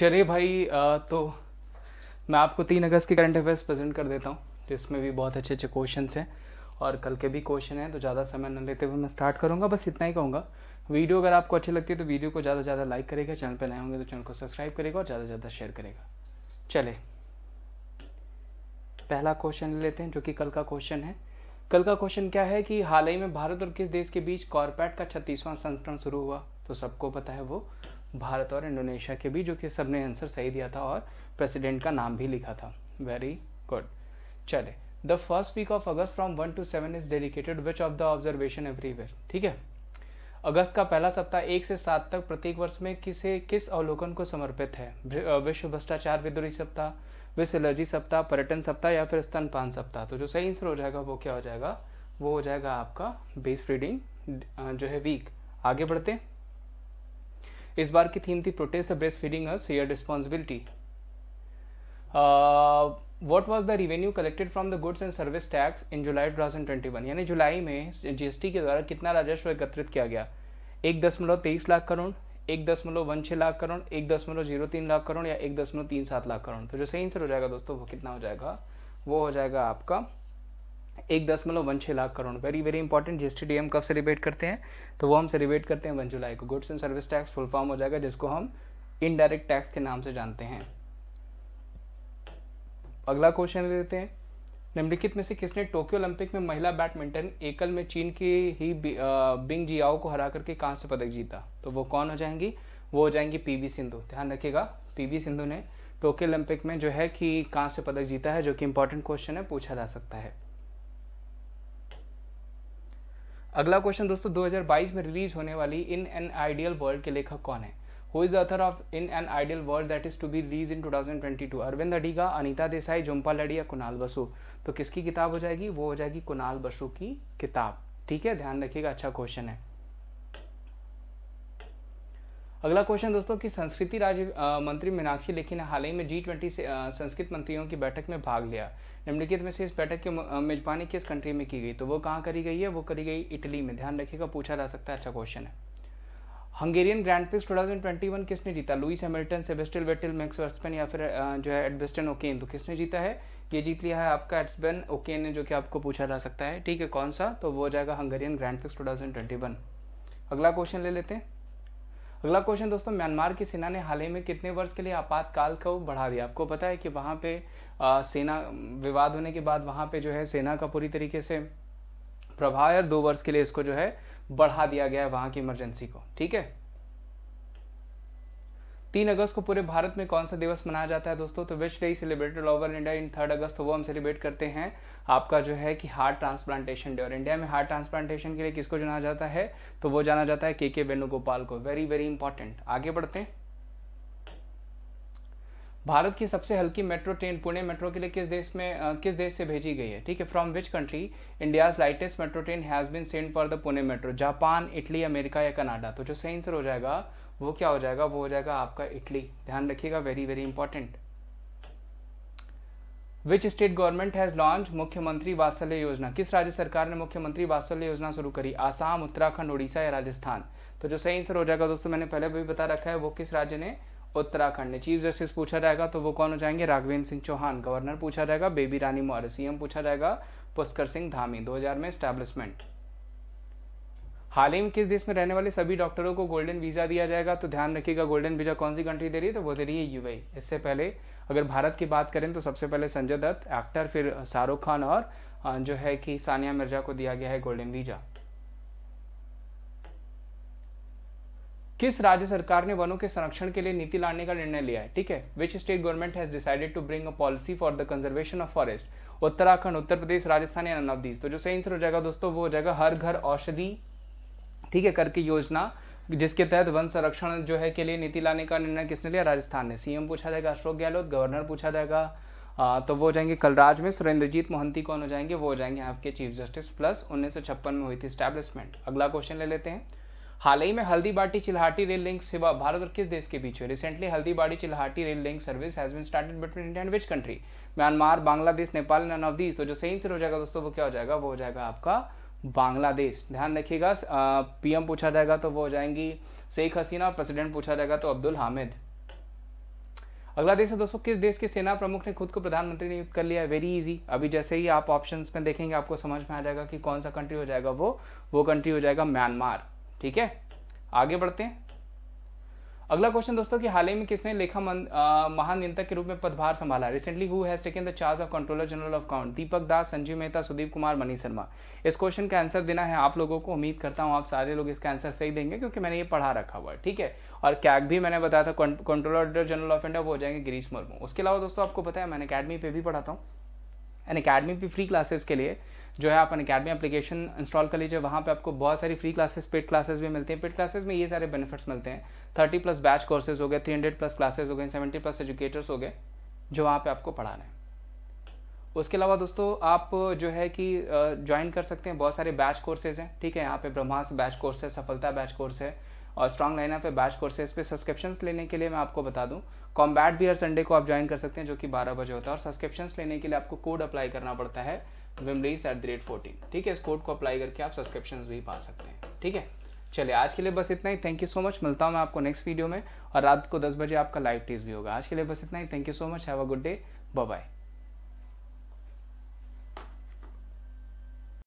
चलिए भाई आ, तो मैं आपको तीन अगस्त के करंट अफेयर्स प्रेजेंट कर देता हूँ जिसमें भी बहुत अच्छे अच्छे क्वेश्चन हैं और कल के भी क्वेश्चन हैं तो ज़्यादा समय न लेते हुए मैं स्टार्ट करूँगा बस इतना ही कहूँगा वीडियो अगर आपको अच्छी लगती है तो वीडियो को ज़्यादा से ज़्यादा लाइक करेगा चैनल पर नए होंगे तो चैनल को सब्सक्राइब करेगा और ज़्यादा से ज़्यादा शेयर करेगा चले पहला क्वेश्चन लेते हैं जो कि कल का क्वेश्चन है कल का क्वेश्चन क्या है कि हाल ही में भारत और किस देश के बीच कॉरपैट का छत्तीसवां संस्करण शुरू हुआ तो सबको पता है वो भारत और इंडोनेशिया के बीच जो कि सबने आंसर सही दिया था और प्रेसिडेंट का नाम भी लिखा था वेरी गुड चले the first week of August from one to seven is dedicated which of the observation everywhere ठीक है अगस्त का पहला सप्ताह एक से सात तक प्रत्येक वर्ष में किसे किस अवलोकन को समर्पित है विश्व भ्रष्टाचार विद्रोही सप्ताह विश्व एलर्जी सप्ताह पर्यटन सप्ताह या फिर स्तनपान सप्ताह तो जो सही आंसर हो जाएगा वो क्या हो जाएगा वो हो जाएगा आपका बेस रीडिंग जो है वीक आगे बढ़ते हैं इस बार की थीम थी protest breast feeding a responsibility what was the revenue collected from the goods and service tax in July two thousand twenty one यानी जुलाई में जीएसटी के द्वारा कितना राजस्व एकत्रित किया गया एक दशमलव तेईस लाख करोड़ एक दशमलव वन छः लाख करोड़ एक दशमलव जीरो तीन लाख करोड़ या एक दशमलव तीन सात लाख करोड़ तो जो सही आंसर हो जाएगा दोस्तों वो कितना हो जाएगा वो हो जाएगा आपका एक दशमलव वन छः lakh crore very very important जी डीएम कब सेलिब्रेट करते हैं तो वो हम सेलिब्रेट करते हैं वन जुलाई को goods and service tax full form हो जाएगा जिसको हम इनडायरेक्ट टैक्स के नाम से जानते हैं अगला क्वेश्चन ले लेते हैं निम्नलिखित में से किसने टोक्यो ओलंपिक में महिला बैडमिंटन एकल में चीन की ही बिंग जियाओ को हरा करके से पदक जीता तो वो कौन हो जाएंगी वो हो जाएंगी पीवी सिंधु ध्यान रखिएगा पीवी सिंधु ने टोक्यो ओलंपिक में जो है कि से पदक जीता है जो कि इंपॉर्टेंट क्वेश्चन है पूछा जा सकता है अगला क्वेश्चन दोस्तों 2022 में रिलीज होने वाली इन एन आइडियल वर्ल्ड के लेखक कौन है who is the author of in an ideal world that is to be release in 2022 Arvind Adiga Anita Desai Jhumpa Lahiri या कुणाल बसु तो किसकी किताब हो जाएगी वो हो जाएगी कुणाल बसु की किताब ठीक है ध्यान रखिएगा अच्छा क्वेश्चन है अगला क्वेश्चन दोस्तों कि संस्कृति राज्य मंत्री मीनाक्षी लेखी ने हाल ही में जी ट्वेंटी संस्कृत मंत्रियों की बैठक में भाग लिया निम्नलिखित में से इस बैठक की मेजबानी किस कंट्री में की गई तो वो कहाँ करी गई है वो करी गई इटली में ध्यान रखिएगा पूछा जा सकता है अच्छा क्वेश्चन है हंगेरियन ग्रैंड प्रिक्स वन किसने जीता Lewis Hamilton Sebastian Vettel Max Verstappen या फिर जो है एडबेस्टन ओकेन तो किसने जीता है ये जीत लिया है आपका एडस्बेन ओकेन ने जो कि आपको पूछा जा सकता है ठीक है कौन सा तो वो हो जाएगा हंगेरियन ग्रैंड प्रिक्स वन अगला क्वेश्चन ले लेते हैं अगला क्वेश्चन दोस्तों म्यांमार की सेना ने हाल ही में कितने वर्ष के लिए आपातकाल को बढ़ा दिया आपको पता है कि वहां पे आ, सेना विवाद होने के बाद वहां पे जो है सेना का पूरी तरीके से प्रभाव है दो वर्ष के लिए इसको जो है बढ़ा दिया गया है वहां की इमरजेंसी को ठीक है तीन अगस्त को पूरे भारत में कौन सा दिवस मनाया जाता है दोस्तों तो which day celebrated over India in third August वो हम सेलिब्रेट करते हैं आपका जो है कि हार्ट ट्रांसप्लांटेशन डे और इंडिया में हार्ट ट्रांसप्लांटेशन के लिए किसको जाना जाता है तो वो जाना जाता है के के वेणुगोपाल को वेरी वेरी इंपॉर्टेंट आगे बढ़ते हैं भारत की सबसे हल्की मेट्रो ट्रेन पुणे मेट्रो के लिए किस देश में आ, किस देश से भेजी गई है ठीक है from which country India's lightest metro train has been send for the Pune metro Japan Italy America या कनाडा तो जो सही आंसर हो जाएगा वो क्या हो जाएगा वो हो जाएगा आपका इटली ध्यान रखिएगा very very important which state government has launch Mukhyamantri Vatsalya योजना किस राज्य सरकार ने मुख्यमंत्री वात्सल्य योजना शुरू करी आसाम उत्तराखंड उड़ीसा या राजस्थान तो जो सही आंसर हो जाएगा दोस्तों मैंने पहले भी बता रखा है वो किस राज्य ने उत्तराखंड ने चीफ जस्टिस पूछा जाएगा तो वो कौन हो जाएंगे राघवेंद्र सिंह चौहान गवर्नर पूछा जाएगा बेबी रानी मौर्य सीएम पूछा जाएगा पुष्कर सिंह धामी दो में स्टैब्लिशमेंट हाल ही में किस देश में रहने वाले सभी डॉक्टरों को गोल्डन वीज़ा दिया जाएगा तो ध्यान रखिएगा गोल्डन वीज़ा कौन सी कंट्री दे रही है तो वो दे रही है यू इससे पहले अगर भारत की बात करें तो सबसे पहले संजय दत्त एक्टर फिर शाहरुख खान और जो है कि सानिया मिर्जा को दिया गया है गोल्डन वीज़ा किस राज्य सरकार ने वनों के संरक्षण के लिए नीति लाने का निर्णय लिया है ठीक है which state government has decided to bring a policy for the conservation of forest Uttarakhand Uttar Pradesh Rajasthan या नन तो जो सही आंसर हो जाएगा दोस्तों वो हो जाएगा हर घर औषधि ठीक है करके योजना जिसके तहत वन संरक्षण जो है के लिए नीति लाने का निर्णय किसने लिया राजस्थान ने सीएम पूछा जाएगा अशोक गहलोत गवर्नर पूछा जाएगा आ, तो वो जाएंगे कलराज में सुरेंद्रजीत मोहंती कौन हो जाएंगे वो हो जाएंगे आपके चीफ जस्टिस प्लस उन्नीस में हुई थी स्टैब्लिशमेंट अगला क्वेश्चन ले लेते हैं हाल ही में हल्दीबाटी चिल्हाटी रेल लिंक सेवा भारत और किस देश के बीच हुई रिसेंटली बाटी Chilahati rail link service has been started between India and which country Myanmar Bangladesh Nepal none of these तो जो सही हो जाएगा दोस्तों वो क्या हो जाएगा वो हो जाएगा आपका बांग्लादेश ध्यान रखिएगा पीएम पूछा जाएगा तो वो हो जाएंगी शेख हसीना और प्रेसिडेंट पूछा जाएगा तो अब्दुल हामिद अगला देश है दोस्तों किस देश के सेना प्रमुख ने खुद को प्रधानमंत्री नियुक्त कर लिया है वेरी इजी अभी जैसे ही आप ऑप्शन में देखेंगे आपको समझ में आ जाएगा कि कौन सा कंट्री हो जाएगा वो वो कंट्री हो जाएगा म्यांमार ठीक है आगे बढ़ते हैं अगला क्वेश्चन दोस्तों कि हाल ही में किसने लेखा महानियंत्रक के रूप में पदभार संभाला recently who has taken the charge of controller general of account Deepak Das Sanjeev Mehta Sudeep Kumar Mani Sharma इस क्वेश्चन का आंसर देना है आप लोगों को उम्मीद करता हूं आप सारे लोग इसका आंसर सही देंगे क्योंकि मैंने ये पढ़ा रखा हुआ है ठीक है और कैग भी मैंने बताया था कंट्रोलर जनरल ऑफ इंडिया वो हो जाएंगे गिरीश मुर्मू उसके अलावा दोस्तों आपको पता है मैंने अकेडमी पे भी पढ़ाता हूँ एन अकेडमी पे फ्री क्लासेस के लिए जो है आप अकेडमी एप्लीकेशन इंस्टॉल कर लीजिए वहाँ पे आपको बहुत सारी फ्री क्लासेस पेड क्लासेस भी मिलते हैं पेड क्लासेस में ये सारे बेनिफिट्स मिलते हैं थर्टी प्लस बैच कोर्सेज हो गए थ्री हंड्रेड प्लस क्लासेज हो गए सेवेंटी प्लस एजुकेटर्स हो गए जो वहाँ पे आपको पढ़ा रहे हैं उसके अलावा दोस्तों आप जो है कि ज्वाइन कर सकते हैं बहुत सारे बैच कोर्सेज हैं ठीक है यहाँ पे ब्रह्मास बैच कोर्स है सफलता बैच कोर्स है और स्ट्रॉन्ग लाइनअप है बैच कोर्सेज पे सब्सक्रिप्शन लेने के लिए मैं आपको बता दूँ कॉम्बैट भी हर संडे को आप ज्वाइन कर सकते हैं जो कि बारह बजे होता है और सब्सक्रिप्शन लेने के लिए आपको कोड अप्लाई करना पड़ता है विमलीस एट द रेट फोर्टीन ठीक है इस कोड को अप्लाई करके आप सब्सक्रिप्शन भी पा सकते हैं ठीक है चलिए आज के लिए बस इतना ही थैंक यू सो मच मिलता हूँ मैं आपको नेक्स्ट वीडियो में और रात को दस बजे आपका लाइव टेस्ट भी होगा आज के लिए बस इतना ही thank you so much have a good day bye